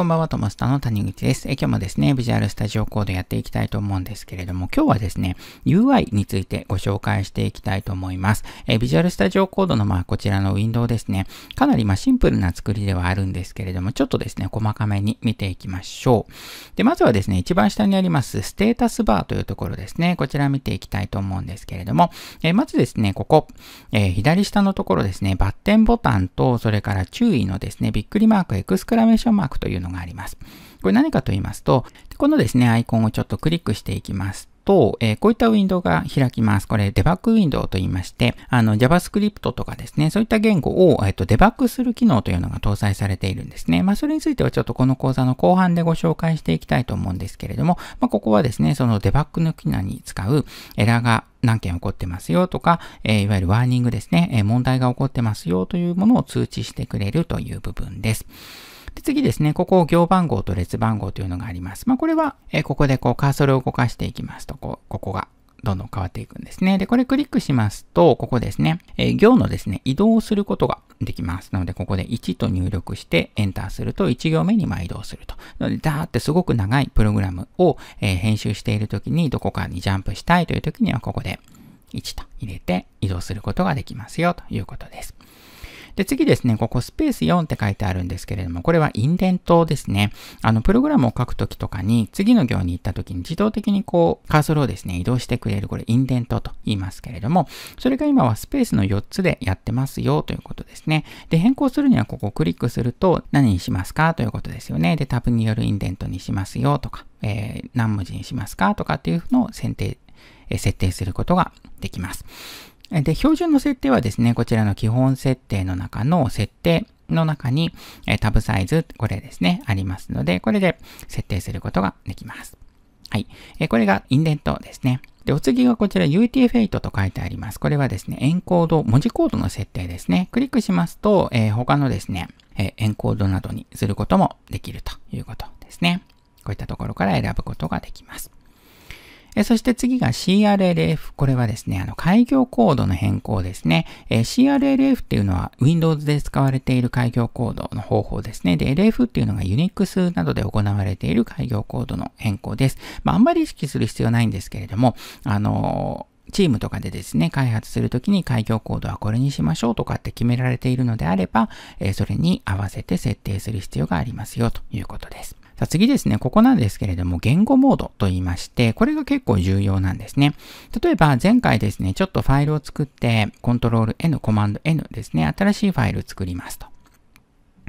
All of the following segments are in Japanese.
こんばんは、トマスターの谷口です。え今日もですね、ビジュアルスタジオコードやっていきたいと思うんですけれども、今日はですね、UI についてご紹介していきたいと思います。えビジュアルスタジオコードの、まあ、こちらのウィンドウですね、かなり、まあ、シンプルな作りではあるんですけれども、ちょっとですね、細かめに見ていきましょう。で、まずはですね、一番下にあります、ステータスバーというところですね、こちら見ていきたいと思うんですけれども、えまずですね、ここ、え左下のところですね、バッテンボタンと、それから注意のですね、びっくりマーク、エクスクラメーションマークというのがあります。これ何かと言いますと、このですね、アイコンをちょっとクリックしていきますと、えー、こういったウィンドウが開きます。これデバッグウィンドウと言いまして、あの JavaScript とかですね、そういった言語を、えー、とデバッグする機能というのが搭載されているんですね。まあそれについてはちょっとこの講座の後半でご紹介していきたいと思うんですけれども、まあここはですね、そのデバッグの機能に使うエラーが何件起こってますよとか、えー、いわゆるワーニングですね、えー、問題が起こってますよというものを通知してくれるという部分です。で次ですね、ここ行番号と列番号というのがあります。まあ、これは、えここでこうカーソルを動かしていきますと、こここがどんどん変わっていくんですね。で、これクリックしますと、ここですね、えー、行のですね、移動をすることができます。なので、ここで1と入力して、エンターすると1行目にま移動すると。なので、ダーってすごく長いプログラムを、えー、編集しているときに、どこかにジャンプしたいというときには、ここで1と入れて移動することができますよということです。で、次ですね、ここスペース4って書いてあるんですけれども、これはインデントですね。あの、プログラムを書くときとかに、次の行に行ったときに自動的にこう、カーソルをですね、移動してくれる、これインデントと言いますけれども、それが今はスペースの4つでやってますよということですね。で、変更するにはここをクリックすると何にしますかということですよね。で、タブによるインデントにしますよとか、えー、何文字にしますかとかっていうのを選定、え設定することができます。で、標準の設定はですね、こちらの基本設定の中の設定の中に、えタブサイズ、これですね、ありますので、これで設定することができます。はい。えこれがインデントですね。で、お次がこちら UTF-8 と書いてあります。これはですね、エンコード、文字コードの設定ですね。クリックしますと、え他のですね、えエンコードなどにすることもできるということですね。こういったところから選ぶことができます。そして次が CRLF。これはですね、あの、開業コードの変更ですね。え CRLF っていうのは Windows で使われている開業コードの方法ですね。で、LF っていうのが Unix などで行われている開業コードの変更です。まあ、あんまり意識する必要ないんですけれども、あのーチームとかでですね、開発するときに開業コードはこれにしましょうとかって決められているのであれば、えそれに合わせて設定する必要がありますよということです。さあ次ですね、ここなんですけれども、言語モードと言いまして、これが結構重要なんですね。例えば前回ですね、ちょっとファイルを作って、コントロール N、コマンド N ですね、新しいファイルを作りますと。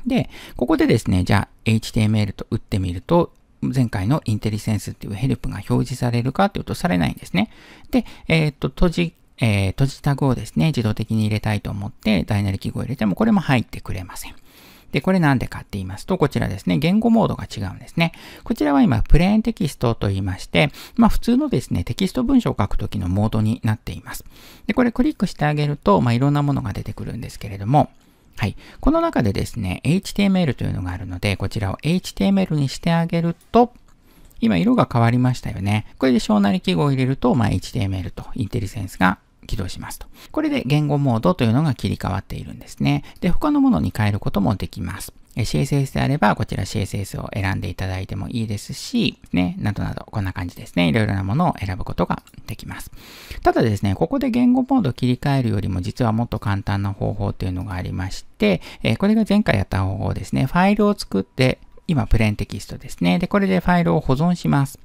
で、ここでですね、じゃあ HTML と打ってみると、前回のインテリセンスっていうヘルプが表示されるかっていうとされないんですね。で、えー、っと、閉じ、えー、閉じタグをですね、自動的に入れたいと思って、ダイナル記号を入れてもこれも入ってくれません。で、これなんでかって言いますと、こちらですね、言語モードが違うんですね。こちらは今、プレーンテキストと言いまして、まあ普通のですね、テキスト文章を書くときのモードになっています。で、これクリックしてあげると、まあいろんなものが出てくるんですけれども、はい。この中でですね、HTML というのがあるので、こちらを HTML にしてあげると、今色が変わりましたよね。これで小なり記号を入れると、まあ、HTML とインテリセンスが起動しますと。これで言語モードというのが切り替わっているんですね。で、他のものに変えることもできます。CSS であれば、こちら CSS を選んでいただいてもいいですし、ね、などなど、こんな感じですね。いろいろなものを選ぶことができます。ただですね、ここで言語モードを切り替えるよりも、実はもっと簡単な方法というのがありまして、これが前回やった方法ですね。ファイルを作って、今、プレーンテキストですね。で、これでファイルを保存します。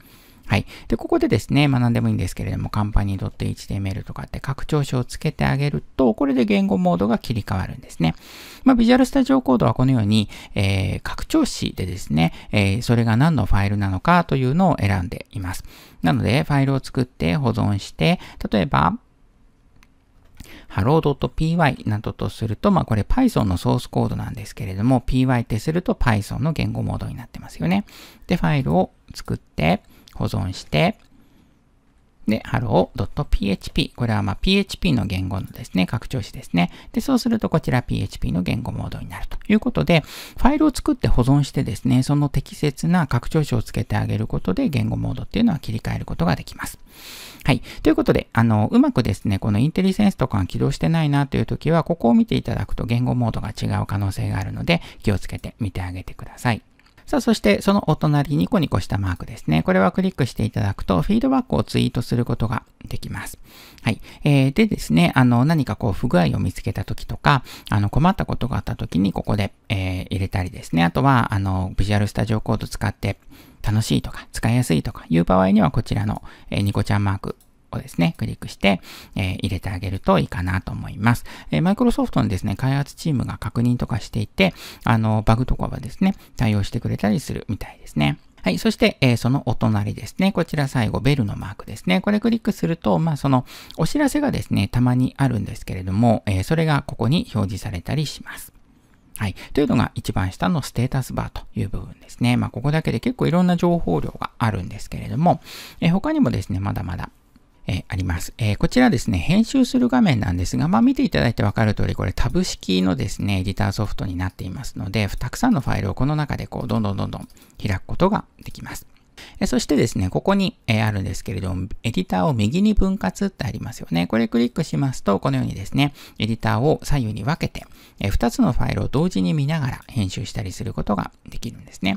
はい。で、ここでですね、まあ何でもいいんですけれども、カンパニー .html とかって拡張子をつけてあげると、これで言語モードが切り替わるんですね。まあ、ビジュアルスタジオコードはこのように、えー、拡張子でですね、えー、それが何のファイルなのかというのを選んでいます。なので、ファイルを作って保存して、例えば、hello.py などとすると、まあこれ Python のソースコードなんですけれども、py ってすると Python の言語モードになってますよね。で、ファイルを作って、保存して、で、hello.php。これはまあ PHP の言語のですね、拡張子ですね。で、そうするとこちら PHP の言語モードになるということで、ファイルを作って保存してですね、その適切な拡張子をつけてあげることで言語モードっていうのは切り替えることができます。はい。ということで、あの、うまくですね、このインテリセンスとかが起動してないなという時は、ここを見ていただくと言語モードが違う可能性があるので、気をつけて見てあげてください。さあ、そしてそのお隣、ニコニコしたマークですね。これはクリックしていただくと、フィードバックをツイートすることができます。はい。えー、でですね、あの、何かこう、不具合を見つけた時とか、あの、困ったことがあった時に、ここで、えー、入れたりですね。あとは、あの、ビジュアルスタジオコード使って、楽しいとか、使いやすいとかいう場合には、こちらの、えー、ニコちゃんマークをですね、クリックして、えー、入れてあげるといいかなと思います。えー、マイクロソフトのですね、開発チームが確認とかしていて、あの、バグとかはですね、対応してくれたりするみたいですね。はい。そして、えー、そのお隣ですね。こちら最後、ベルのマークですね。これクリックすると、まあ、そのお知らせがですね、たまにあるんですけれども、えー、それがここに表示されたりします。はい。というのが一番下のステータスバーという部分ですね。まあ、ここだけで結構いろんな情報量があるんですけれども、えー、他にもですね、まだまだあります。えー、こちらですね、編集する画面なんですが、まあ、見ていただいてわかる通り、これタブ式のですね、エディターソフトになっていますので、たくさんのファイルをこの中でこう、どんどんどんどん開くことができます。そしてですね、ここにあるんですけれども、エディターを右に分割ってありますよね。これクリックしますと、このようにですね、エディターを左右に分けて、2つのファイルを同時に見ながら編集したりすることができるんですね。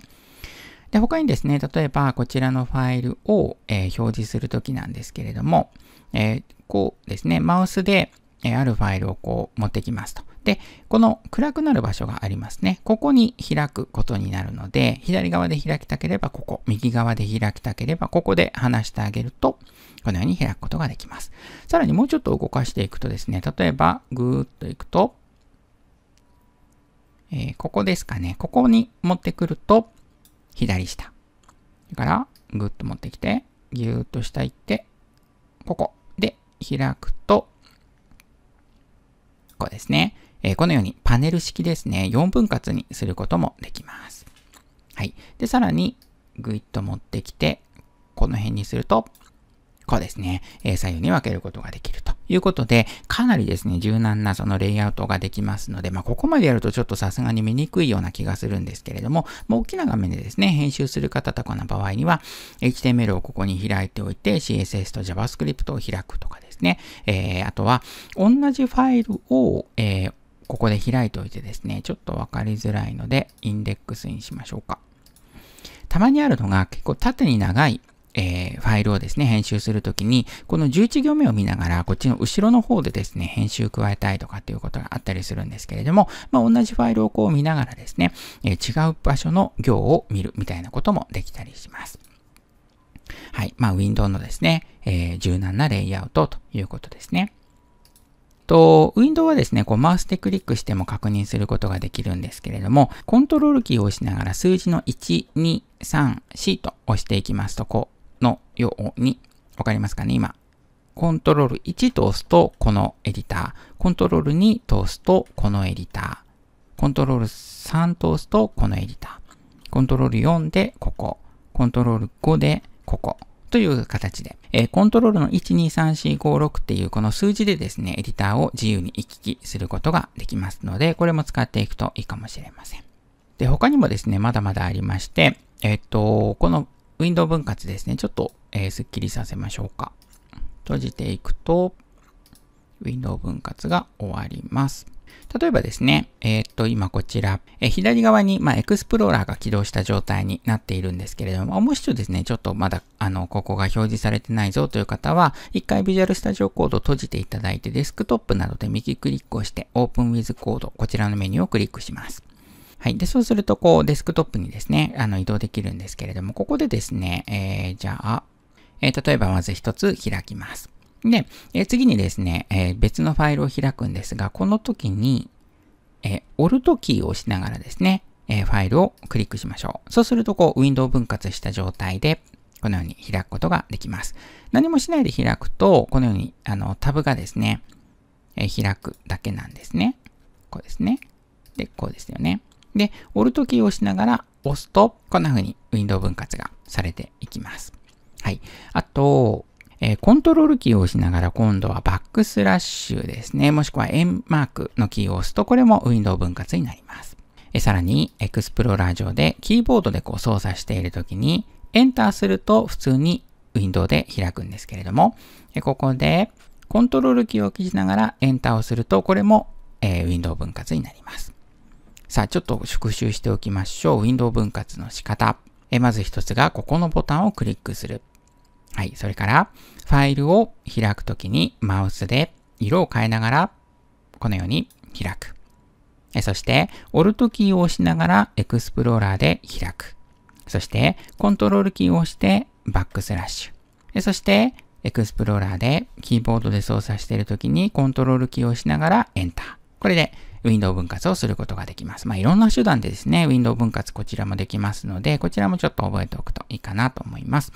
で、他にですね、例えばこちらのファイルを、えー、表示するときなんですけれども、えー、こうですね、マウスで、えあるファイルをこう持ってきますと。で、この暗くなる場所がありますね。ここに開くことになるので、左側で開きたければここ、右側で開きたければここで離してあげると、このように開くことができます。さらにもうちょっと動かしていくとですね、例えばぐーっといくと、えー、ここですかね。ここに持ってくると、左下。から、ぐっと持ってきて、ぎゅーっと下行って、ここで開くと、こうですね。えー、このようにパネル式ですね。4分割にすることもできます。はい。で、さらに、ぐいっと持ってきて、この辺にすると、こうですね。えー、左右に分けることができると。いうことで、かなりですね、柔軟なそのレイアウトができますので、まあ、ここまでやるとちょっとさすがに見にくいような気がするんですけれども、まあ、大きな画面でですね、編集する方とかの場合には、HTML をここに開いておいて、CSS と JavaScript を開くとかですね、えー、あとは、同じファイルを、えー、ここで開いておいてですね、ちょっとわかりづらいので、インデックスにしましょうか。たまにあるのが結構縦に長いえー、ファイルをですね、編集するときに、この11行目を見ながら、こっちの後ろの方でですね、編集加えたいとかっていうことがあったりするんですけれども、まあ、同じファイルをこう見ながらですね、えー、違う場所の行を見るみたいなこともできたりします。はい。まあ、w i n d o w のですね、えー、柔軟なレイアウトということですね。と、ウィンドウはですね、こうマウスでクリックしても確認することができるんですけれども、コントロールキーを押しながら数字の1、2、3、4と押していきますと、こう、のように、わかりますかね今。コントロール1と押すとこのエディター。コントロール2と押すとこのエディター。コントロール3と押すとこのエディター。コントロール4でここ。コントロール5でここ。という形で、えー、コントロールの123456っていうこの数字でですね、エディターを自由に行き来することができますので、これも使っていくといいかもしれません。で、他にもですね、まだまだありまして、えっと、このウィンドウ分割ですね。ちょっと、えー、すっきりさせましょうか。閉じていくと、ウィンドウ分割が終わります。例えばですね、えー、っと、今こちら、えー、左側に、まあ、エクスプローラーが起動した状態になっているんですけれども、もしちょですね、ちょっとまだ、あの、ここが表示されてないぞという方は、一回 Visual Studio Code を閉じていただいて、デスクトップなどで右クリックをして、Open with Code、こちらのメニューをクリックします。はい。で、そうすると、こう、デスクトップにですね、あの、移動できるんですけれども、ここでですね、えー、じゃあ、えー、例えばまず一つ開きます。で、えー、次にですね、えー、別のファイルを開くんですが、この時に、えー、オルトキーを押しながらですね、えー、ファイルをクリックしましょう。そうすると、こう、ウィンドウ分割した状態で、このように開くことができます。何もしないで開くと、このように、あの、タブがですね、えー、開くだけなんですね。こうですね。で、こうですよね。で、オルトキーを押しながら押すと、こんな風にウィンドウ分割がされていきます。はい。あと、えー、コントロールキーを押しながら今度はバックスラッシュですね。もしくは円マークのキーを押すと、これもウィンドウ分割になります。えさらに、エクスプローラー上でキーボードでこう操作しているときに、エンターすると普通にウィンドウで開くんですけれども、えここでコントロールキーを押しながらエンターをすると、これも、えー、ウィンドウ分割になります。さあ、ちょっと復習しておきましょう。ウィンドウ分割の仕方。えまず一つが、ここのボタンをクリックする。はい。それから、ファイルを開くときに、マウスで色を変えながら、このように開く。えそして、オルトキーを押しながら、エクスプローラーで開く。そして、コントロールキーを押して、バックスラッシュ。えそして、エクスプローラーでキーボードで操作しているときにコントロールキーを押しながらエンター。これで、ウィンドウ分割をすることができます。まあ、いろんな手段でですね、ウィンドウ分割こちらもできますので、こちらもちょっと覚えておくといいかなと思います。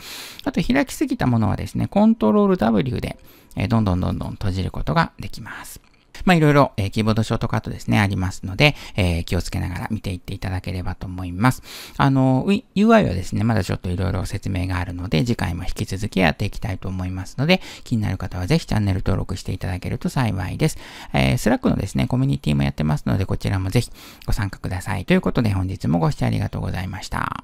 あと、開きすぎたものはですね、コントロール W で、えどんどんどんどん閉じることができます。まあ、いろいろ、えー、キーボードショートカットですね、ありますので、えー、気をつけながら見ていっていただければと思います。あの、UI はですね、まだちょっといろいろ説明があるので、次回も引き続きやっていきたいと思いますので、気になる方はぜひチャンネル登録していただけると幸いです。えー、スラックのですね、コミュニティもやってますので、こちらもぜひご参加ください。ということで、本日もご視聴ありがとうございました。